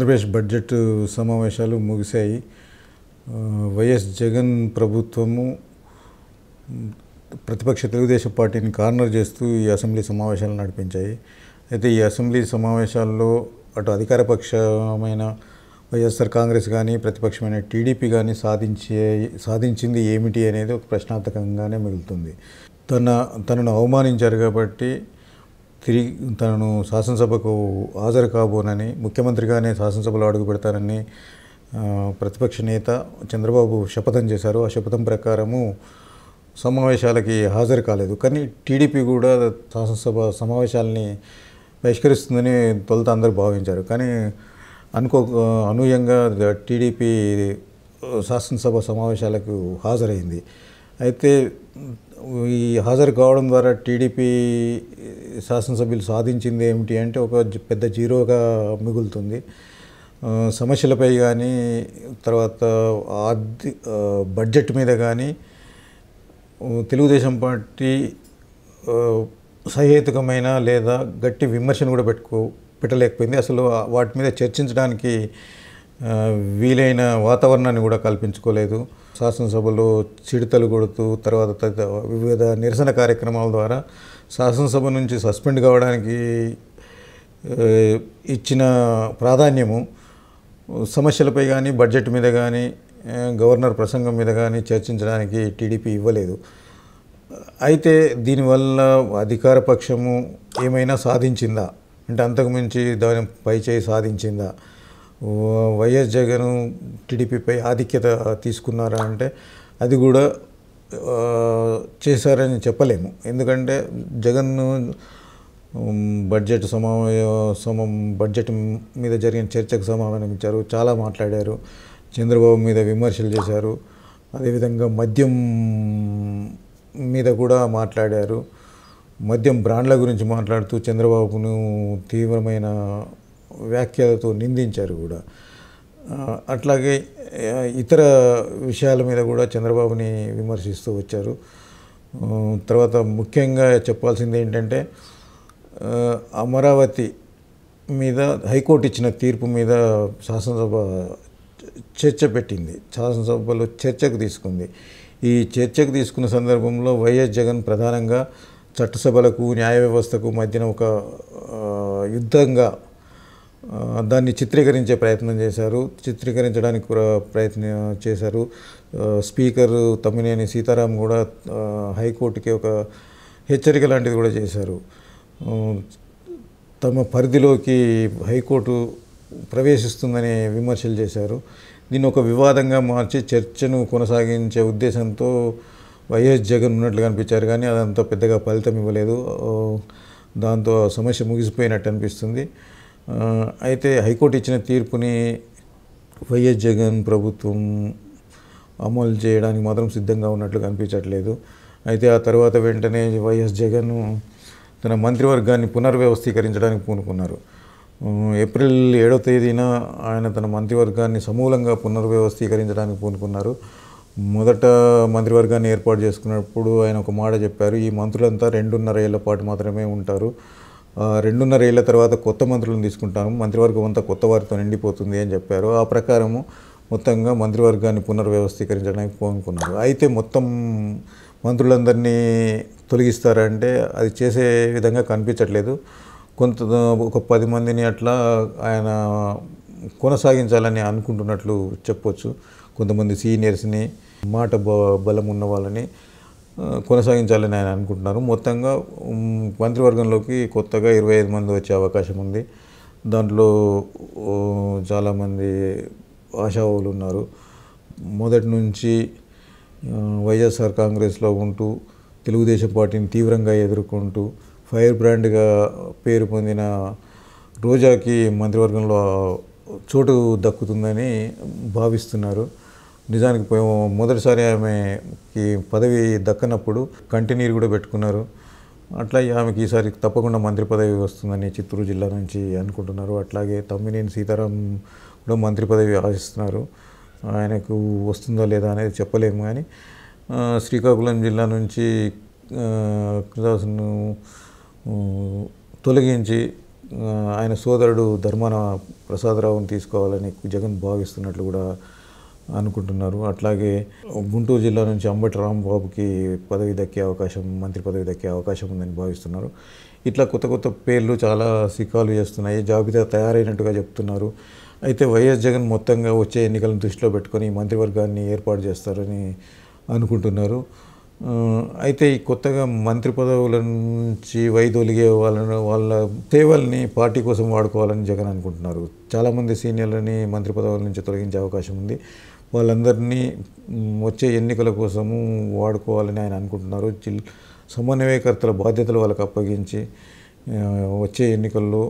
Andhra Pradesh budget సమావేశాలు ముగిశాయి YS Jagan ప్రభుత్వము ప్రతిపక్ష తెలుగుదేశం పార్టీని కార్నర్ చేస్తూ ఈ అసెంబ్లీ సమావేశాలు నడిపించాయి అయితే ఈ అసెంబ్లీ సమావేశాల్లో అటు అధికార పక్షమైన వైఎస్ఆర్ కాంగ్రెస్ కానీ ప్రతిపక్షమైన టీడీపీ కానీ సాధించే సాధించింది ఏమిటి అనేది ఒక ప్రశ్నార్థకంగానే మిగులుతుంది తన తనను అవమానించారు కాబట్టి తిరిగి తనను శాసనసభకు హాజరు కాబోనని ముఖ్యమంత్రిగానే శాసనసభలో అడుగు పెడతానని ప్రతిపక్ష నేత చంద్రబాబు శపథం చేశారు ఆ శపథం ప్రకారము సమావేశాలకి హాజరు కాలేదు కానీ టీడీపీ కూడా శాసనసభ సమావేశాలని బహిష్కరిస్తుందని తొలుత అందరూ భావించారు కానీ అనుకో అనూహ్యంగా టీడీపీ శాసనసభ సమావేశాలకు హాజరైంది అయితే ఈ హాజరు కావడం ద్వారా టీడీపీ శాసనసభ్యులు సాధించింది ఏమిటి అంటే ఒక పెద్ద జీరోగా మిగులుతుంది సమస్యలపై కానీ తర్వాత ఆర్థి బడ్జెట్ మీద కానీ తెలుగుదేశం పార్టీ సహేతుకమైన లేదా గట్టి విమర్శను కూడా పెట్టుకో పెట్టలేకపోయింది అసలు వాటి మీద చర్చించడానికి వీలైన వాతావరణాన్ని కూడా కల్పించుకోలేదు శాసనసభలో చిడతలు కొడుతూ తర్వాత వివిధ నిరసన కార్యక్రమాల ద్వారా శాసనసభ నుంచి సస్పెండ్ కావడానికి ఇచ్చిన ప్రాధాన్యము సమస్యలపై కానీ బడ్జెట్ మీద కానీ గవర్నర్ ప్రసంగం మీద కానీ చర్చించడానికి టీడీపీ ఇవ్వలేదు అయితే దీనివల్ల అధికార పక్షము ఏమైనా సాధించిందా అంటే అంతకుమించి దాని పైచేయి సాధించిందా వైఎస్ జగన్ టీడీపీపై ఆధిక్యత తీసుకున్నారా అంటే అది కూడా చేశారని చెప్పలేము ఎందుకంటే జగన్ బడ్జెట్ సమావేశ సమ బడ్జెట్ మీద జరిగిన చర్చకు సమాధానం ఇచ్చారు చాలా మాట్లాడారు చంద్రబాబు మీద విమర్శలు చేశారు అదేవిధంగా మద్యం మీద కూడా మాట్లాడారు మద్యం బ్రాండ్ల గురించి మాట్లాడుతూ చంద్రబాబును తీవ్రమైన వ్యాఖ్యలతో నిందించారు కూడా అట్లాగే ఇతర విషయాల మీద కూడా చంద్రబాబుని విమర్శిస్తూ వచ్చారు తర్వాత ముఖ్యంగా చెప్పాల్సింది ఏంటంటే అమరావతి మీద హైకోర్టు ఇచ్చిన తీర్పు మీద శాసనసభ చర్చ పెట్టింది శాసనసభలో చర్చకు తీసుకుంది ఈ చర్చకు తీసుకున్న సందర్భంలో వైఎస్ జగన్ ప్రధానంగా చట్టసభలకు న్యాయ వ్యవస్థకు మధ్యన ఒక యుద్ధంగా దాన్ని చిత్రీకరించే ప్రయత్నం చేశారు చిత్రీకరించడానికి కూడా ప్రయత్నం చేశారు స్పీకర్ తమ్మినేని సీతారాం కూడా హైకోర్టుకి ఒక హెచ్చరిక లాంటిది కూడా చేశారు తమ పరిధిలోకి హైకోర్టు ప్రవేశిస్తుందనే విమర్శలు చేశారు దీన్ని ఒక వివాదంగా మార్చి చర్చను కొనసాగించే ఉద్దేశంతో వైఎస్ జగన్ ఉన్నట్లు కనిపించారు కానీ అదంతా పెద్దగా ఫలితం ఇవ్వలేదు దాంతో సమస్య ముగిసిపోయినట్టు అనిపిస్తుంది అయితే హైకోర్టు ఇచ్చిన తీర్పుని వైఎస్ జగన్ ప్రభుత్వం అమలు చేయడానికి మాత్రం సిద్ధంగా ఉన్నట్లు కనిపించట్లేదు అయితే ఆ తర్వాత వెంటనే వైఎస్ జగన్ తన మంత్రివర్గాన్ని పునర్వ్యవస్థీకరించడానికి పూనుకున్నారు ఏప్రిల్ ఏడో తేదీన ఆయన తన మంత్రివర్గాన్ని సమూలంగా పునర్వ్యవస్థీకరించడానికి పూనుకున్నారు మొదట మంత్రివర్గాన్ని ఏర్పాటు చేసుకున్నప్పుడు ఆయన ఒక మాట చెప్పారు ఈ మంత్రులంతా రెండున్నర ఏళ్ల పాటు మాత్రమే ఉంటారు రెండున్నర ఏళ్ళ తర్వాత కొత్త మంత్రులను తీసుకుంటాము మంత్రివర్గం అంతా కొత్త వారితో నిండిపోతుంది అని చెప్పారు ఆ ప్రకారము మొత్తంగా మంత్రివర్గాన్ని పునర్వ్యవస్థీకరించడానికి కోనుకున్నారు అయితే మొత్తం మంత్రులందరినీ తొలగిస్తారంటే అది చేసే విధంగా కనిపించట్లేదు కొంత ఒక పది మందిని అట్లా ఆయన కొనసాగించాలని అనుకుంటున్నట్లు చెప్పొచ్చు కొంతమంది సీనియర్స్ని మాట బలం ఉన్న వాళ్ళని కొనసాగించాలని ఆయన అనుకుంటున్నారు మొత్తంగా మంత్రివర్గంలోకి కొత్తగా ఇరవై ఐదు మంది వచ్చే అవకాశం ఉంది దాంట్లో చాలామంది ఆశావులు ఉన్నారు మొదటి నుంచి వైఎస్ఆర్ కాంగ్రెస్లో ఉంటూ తెలుగుదేశం పార్టీని తీవ్రంగా ఎదుర్కొంటూ ఫైర్ బ్రాండ్గా పేరు పొందిన రోజాకి మంత్రివర్గంలో చోటు దక్కుతుందని భావిస్తున్నారు నిజానికి మొదటిసారి ఆమెకి పదవి దక్కనప్పుడు కంటినీరు కూడా పెట్టుకున్నారు అట్లా ఆమెకి ఈసారి తప్పకుండా మంత్రి పదవి వస్తుందని చిత్తూరు జిల్లా నుంచి అనుకుంటున్నారు అట్లాగే తమ్మినేని సీతారాం కూడా మంత్రి పదవి ఆశిస్తున్నారు ఆయనకు వస్తుందా లేదా అనేది చెప్పలేము కానీ శ్రీకాకుళం జిల్లా నుంచి కృదాసును తొలగించి ఆయన సోదరుడు ధర్మాన ప్రసాదరావును తీసుకోవాలని జగన్ భావిస్తున్నట్లు కూడా అనుకుంటున్నారు అట్లాగే గుంటూరు జిల్లా నుంచి అంబటి రాంబాబుకి పదవి దక్కే అవకాశం మంత్రి పదవి దక్కే అవకాశం ఉందని భావిస్తున్నారు ఇట్లా కొత్త కొత్త పేర్లు చాలా సికాలు చేస్తున్నాయి జాబితా తయారైనట్టుగా చెప్తున్నారు అయితే వైఎస్ జగన్ మొత్తంగా వచ్చే ఎన్నికలను దృష్టిలో పెట్టుకొని మంత్రివర్గాన్ని ఏర్పాటు చేస్తారని అనుకుంటున్నారు అయితే ఈ కొత్తగా మంత్రి పదవుల నుంచి వైదొలిగే వాళ్ళను వాళ్ళ సేవల్ని పార్టీ కోసం వాడుకోవాలని జగన్ అనుకుంటున్నారు చాలామంది సీనియర్లని మంత్రి పదవుల నుంచి తొలగించే అవకాశం ఉంది వాళ్ళందరినీ వచ్చే ఎన్నికల కోసము వాడుకోవాలని ఆయన అనుకుంటున్నారు చిల్ సమన్వయకర్తల బాధ్యతలు వాళ్ళకి అప్పగించి వచ్చే ఎన్నికల్లో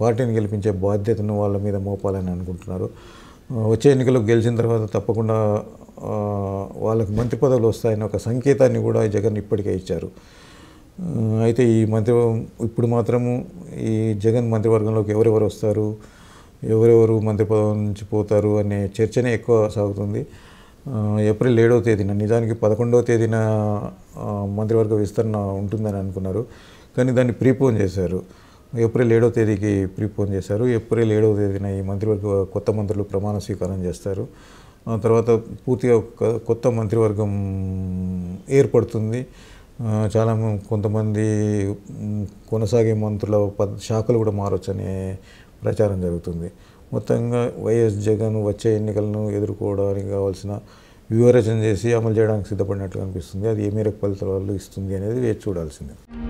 పార్టీని గెలిపించే బాధ్యతను వాళ్ళ మీద మోపాలని అనుకుంటున్నారు వచ్చే ఎన్నికలు గెలిచిన తర్వాత తప్పకుండా వాళ్ళకి మంత్రి పదవులు వస్తాయని ఒక సంకేతాన్ని కూడా జగన్ ఇప్పటికే ఇచ్చారు అయితే ఈ మంత్రి ఇప్పుడు మాత్రము ఈ జగన్ మంత్రివర్గంలోకి ఎవరెవరు వస్తారు ఎవరెవరు మంత్రి పదవి నుంచి పోతారు అనే చర్చనే ఎక్కువ సాగుతుంది ఏప్రిల్ ఏడవ తేదీన నిజానికి పదకొండవ తేదీన మంత్రివర్గ విస్తరణ ఉంటుందని అనుకున్నారు కానీ దాన్ని ప్రీపోన్ చేశారు ఏప్రిల్ ఏడవ తేదీకి ప్రీపోన్ చేశారు ఏప్రిల్ ఏడవ తేదీన ఈ మంత్రివర్గ కొత్త మంత్రులు ప్రమాణ స్వీకారం చేస్తారు తర్వాత పూర్తిగా కొత్త మంత్రివర్గం ఏర్పడుతుంది చాలా కొంతమంది కొనసాగే మంత్రుల పద్ శాఖలు కూడా మారొచ్చనే ప్రచారం జరుగుతుంది మొత్తంగా వైఎస్ జగన్ వచ్చే ఎన్నికలను ఎదుర్కోవడానికి కావాల్సిన వ్యూహరచన చేసి అమలు చేయడానికి సిద్ధపడినట్లు అనిపిస్తుంది అది ఏ మేరకు ఫలితాలు ఇస్తుంది అనేది వేచి చూడాల్సిందే